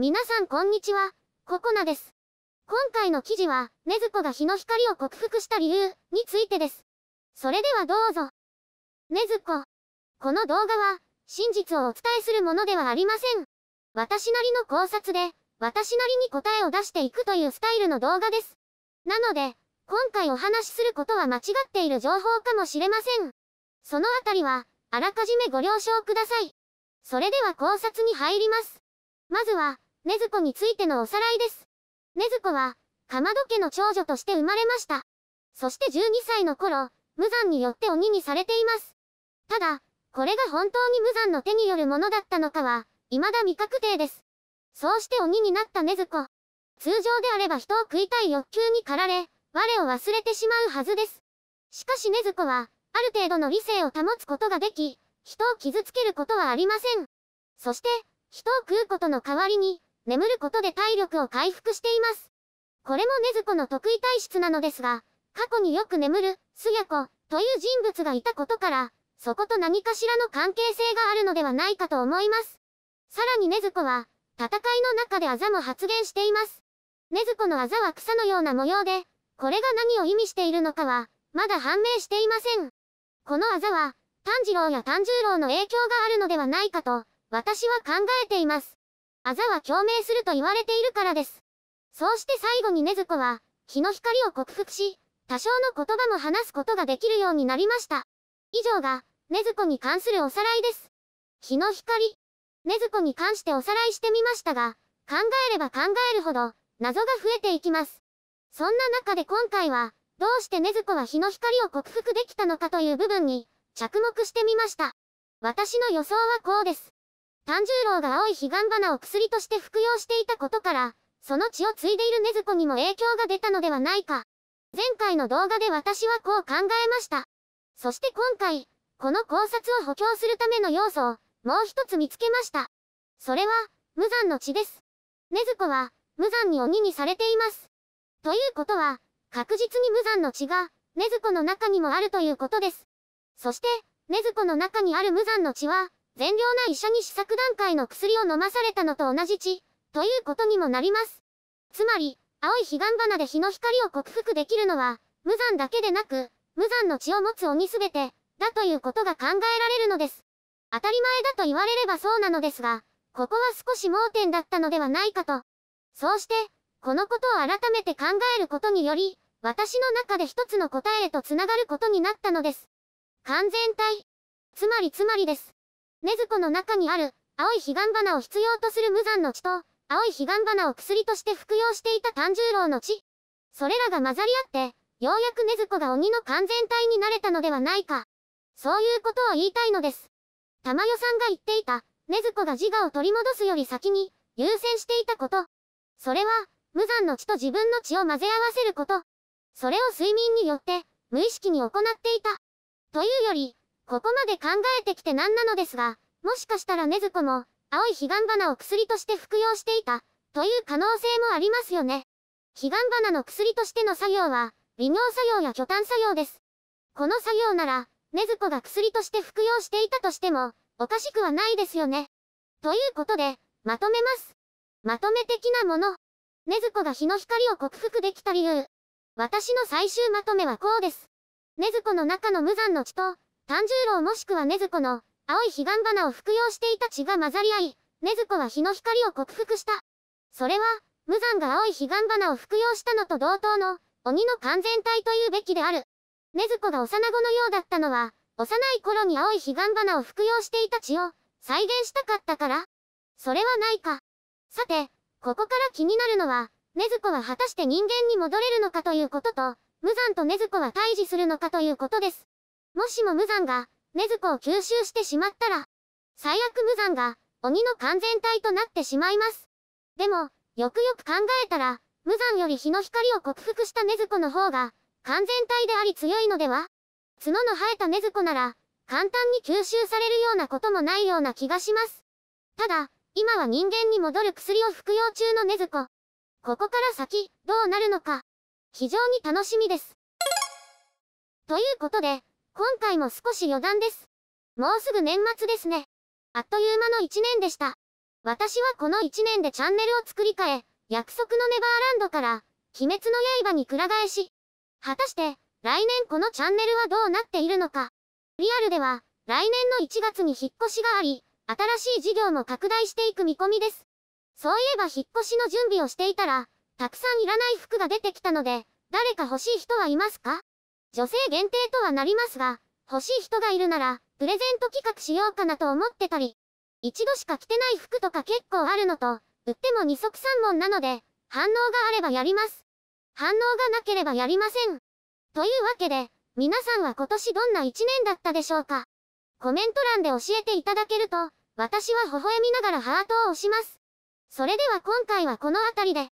皆さんこんにちは、ココナです。今回の記事は、ねずこが日の光を克服した理由についてです。それではどうぞ。ねずこ。この動画は、真実をお伝えするものではありません。私なりの考察で、私なりに答えを出していくというスタイルの動画です。なので、今回お話しすることは間違っている情報かもしれません。そのあたりは、あらかじめご了承ください。それでは考察に入ります。まずは、ねず子についてのおさらいです。ねず子は、かまど家の長女として生まれました。そして12歳の頃、無残によって鬼にされています。ただ、これが本当に無残の手によるものだったのかは、未だ未確定です。そうして鬼になったね。ず子。通常であれば人を食いたい欲求に駆られ、我を忘れてしまうはずです。しかしねず子は、ある程度の理性を保つことができ、人を傷つけることはありません。そして、人を食うことの代わりに、眠ることで体力を回復しています。これも禰豆子の得意体質なのですが、過去によく眠る、すや子、という人物がいたことから、そこと何かしらの関係性があるのではないかと思います。さらに禰豆子は、戦いの中であざも発言しています。ねずこのあざは草のような模様で、これが何を意味しているのかは、まだ判明していません。このあざは、炭治郎や炭十郎の影響があるのではないかと、私は考えています。あざは共鳴すると言われているからです。そうして最後に禰豆子は、日の光を克服し、多少の言葉も話すことができるようになりました。以上が、禰豆子に関するおさらいです。日の光。禰豆子に関しておさらいしてみましたが、考えれば考えるほど、謎が増えていきます。そんな中で今回は、どうして禰豆子は日の光を克服できたのかという部分に、着目してみました。私の予想はこうです。炭十郎が青い彼岸花を薬として服用していたことから、その血を継いでいる禰豆子にも影響が出たのではないか。前回の動画で私はこう考えました。そして今回、この考察を補強するための要素を、もう一つ見つけました。それは、無残の血です。禰豆子は、無残に鬼にされています。ということは、確実に無残の血が、禰豆子の中にもあるということです。そして、禰豆子の中にある無残の血は、善良な医者に試作段階の薬を飲まされたのと同じ血、ということにもなります。つまり、青い彼岸花で日の光を克服できるのは、無残だけでなく、無残の血を持つ鬼すべて、だということが考えられるのです。当たり前だと言われればそうなのですが、ここは少し盲点だったのではないかと。そうして、このことを改めて考えることにより、私の中で一つの答えへとつながることになったのです。完全体。つまりつまりです。ねずこの中にある、青い彼岸花を必要とする無残の血と、青い彼岸花を薬として服用していた炭十郎の血。それらが混ざり合って、ようやく根津子が鬼の完全体になれたのではないか。そういうことを言いたいのです。玉代さんが言っていた、根津子が自我を取り戻すより先に、優先していたこと。それは、無残の血と自分の血を混ぜ合わせること。それを睡眠によって、無意識に行っていた。というより、ここまで考えてきて何なのですが、もしかしたらねずこも、青い彼岸花を薬として服用していた、という可能性もありますよね。彼岸花の薬としての作業は、微妙作業や巨端作業です。この作業なら、ねずこが薬として服用していたとしても、おかしくはないですよね。ということで、まとめます。まとめ的なもの。ねずこが日の光を克服できた理由。私の最終まとめはこうです。ねずこの中の無残の血と、炭十郎もしくは禰豆子の青い彼岸花を服用していた血が混ざり合い、禰豆子は日の光を克服した。それは、無残が青い彼岸花を服用したのと同等の、鬼の完全体というべきである。禰豆子が幼子のようだったのは、幼い頃に青い彼岸花を服用していた血を再現したかったから。それはないか。さて、ここから気になるのは、禰豆子は果たして人間に戻れるのかということと、無残と禰豆子は対峙するのかということです。もしも無残が、ネズコを吸収してしまったら、最悪無残が、鬼の完全体となってしまいます。でも、よくよく考えたら、無残より日の光を克服したネズコの方が、完全体であり強いのでは角の生えたネズコなら、簡単に吸収されるようなこともないような気がします。ただ、今は人間に戻る薬を服用中のネズコ。ここから先、どうなるのか。非常に楽しみです。ということで、今回も少し余談です。もうすぐ年末ですね。あっという間の1年でした。私はこの1年でチャンネルを作り変え、約束のネバーランドから、鬼滅の刃にくら替えし、果たして、来年このチャンネルはどうなっているのか。リアルでは、来年の1月に引っ越しがあり、新しい事業も拡大していく見込みです。そういえば引っ越しの準備をしていたら、たくさんいらない服が出てきたので、誰か欲しい人はいますか女性限定とはなりますが、欲しい人がいるなら、プレゼント企画しようかなと思ってたり、一度しか着てない服とか結構あるのと、売っても二足三本なので、反応があればやります。反応がなければやりません。というわけで、皆さんは今年どんな一年だったでしょうかコメント欄で教えていただけると、私は微笑みながらハートを押します。それでは今回はこの辺りで。